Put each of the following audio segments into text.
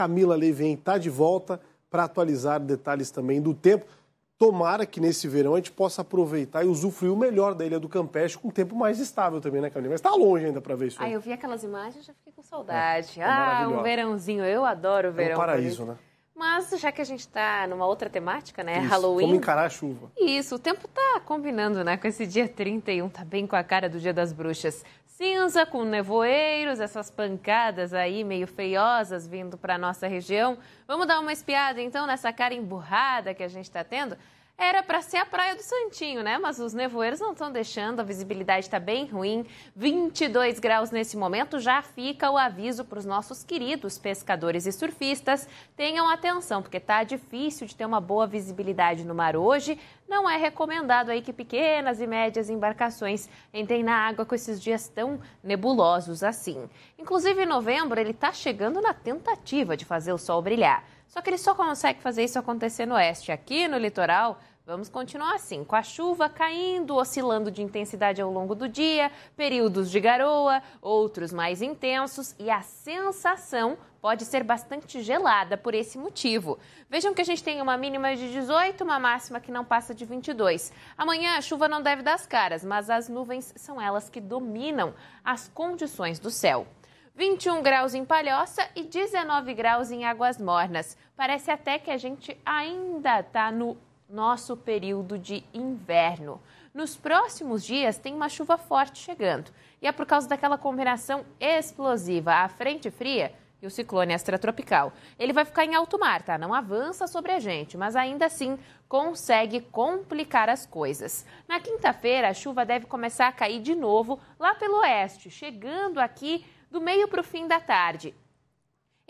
Camila Levin está de volta para atualizar detalhes também do tempo. Tomara que nesse verão a gente possa aproveitar e usufruir o melhor da Ilha do Campeche com um tempo mais estável também, né, Camila? Mas está longe ainda para ver isso. Aí. Ah, eu vi aquelas imagens já fiquei com é, saudade. É, é ah, um verãozinho. Eu adoro o verão. É um paraíso, né? Mas já que a gente está numa outra temática, né? Isso, Halloween. Como encarar a chuva. Isso, o tempo tá combinando, né? Com esse dia 31, tá bem com a cara do Dia das Bruxas. Cinza com nevoeiros, essas pancadas aí meio feiosas vindo para nossa região. Vamos dar uma espiada então nessa cara emburrada que a gente está tendo? era para ser a Praia do Santinho, né? Mas os nevoeiros não estão deixando, a visibilidade está bem ruim. 22 graus nesse momento, já fica o aviso para os nossos queridos pescadores e surfistas. Tenham atenção, porque tá difícil de ter uma boa visibilidade no mar hoje. Não é recomendado aí que pequenas e médias embarcações entrem na água com esses dias tão nebulosos assim. Inclusive, em novembro, ele está chegando na tentativa de fazer o sol brilhar. Só que ele só consegue fazer isso acontecer no oeste. Aqui no litoral, Vamos continuar assim, com a chuva caindo, oscilando de intensidade ao longo do dia, períodos de garoa, outros mais intensos e a sensação pode ser bastante gelada por esse motivo. Vejam que a gente tem uma mínima de 18, uma máxima que não passa de 22. Amanhã a chuva não deve dar as caras, mas as nuvens são elas que dominam as condições do céu. 21 graus em Palhoça e 19 graus em Águas Mornas. Parece até que a gente ainda está no nosso período de inverno. Nos próximos dias tem uma chuva forte chegando e é por causa daquela combinação explosiva, a frente fria e o ciclone extratropical. Ele vai ficar em alto mar, tá? Não avança sobre a gente, mas ainda assim consegue complicar as coisas. Na quinta-feira, a chuva deve começar a cair de novo lá pelo oeste, chegando aqui do meio para o fim da tarde.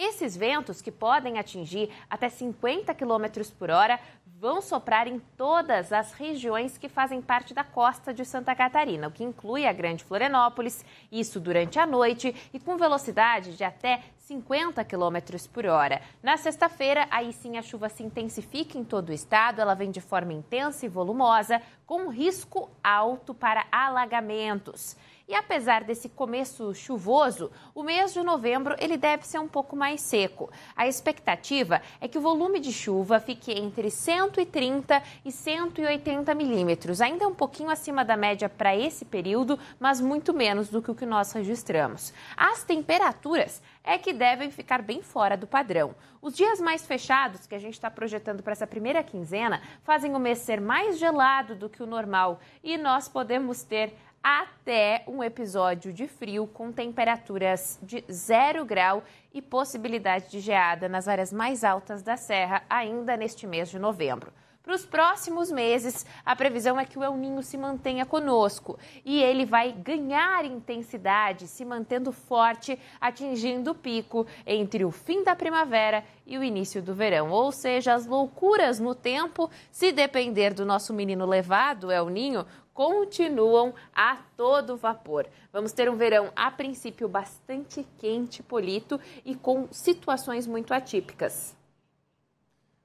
Esses ventos, que podem atingir até 50 km por hora, vão soprar em todas as regiões que fazem parte da costa de Santa Catarina, o que inclui a Grande Florianópolis, isso durante a noite e com velocidade de até 50 km por hora. Na sexta-feira, aí sim a chuva se intensifica em todo o estado, ela vem de forma intensa e volumosa, com risco alto para alagamentos. E apesar desse começo chuvoso, o mês de novembro ele deve ser um pouco mais mais seco. A expectativa é que o volume de chuva fique entre 130 e 180 milímetros, ainda um pouquinho acima da média para esse período, mas muito menos do que o que nós registramos. As temperaturas é que devem ficar bem fora do padrão. Os dias mais fechados que a gente está projetando para essa primeira quinzena fazem o mês ser mais gelado do que o normal e nós podemos ter até um episódio de frio com temperaturas de zero grau e possibilidade de geada nas áreas mais altas da serra ainda neste mês de novembro. Para os próximos meses, a previsão é que o El Ninho se mantenha conosco e ele vai ganhar intensidade, se mantendo forte, atingindo o pico entre o fim da primavera e o início do verão. Ou seja, as loucuras no tempo, se depender do nosso menino levado, El Ninho, continuam a todo vapor. Vamos ter um verão, a princípio, bastante quente, polito e com situações muito atípicas.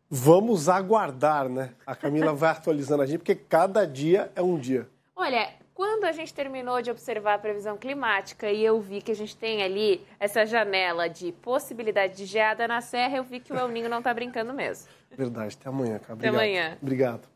Vamos aguardar, né? A Camila vai atualizando a gente, porque cada dia é um dia. Olha, quando a gente terminou de observar a previsão climática e eu vi que a gente tem ali essa janela de possibilidade de geada na serra, eu vi que o El Ninho não está brincando mesmo. Verdade, até amanhã, Camila. Até amanhã. Obrigado.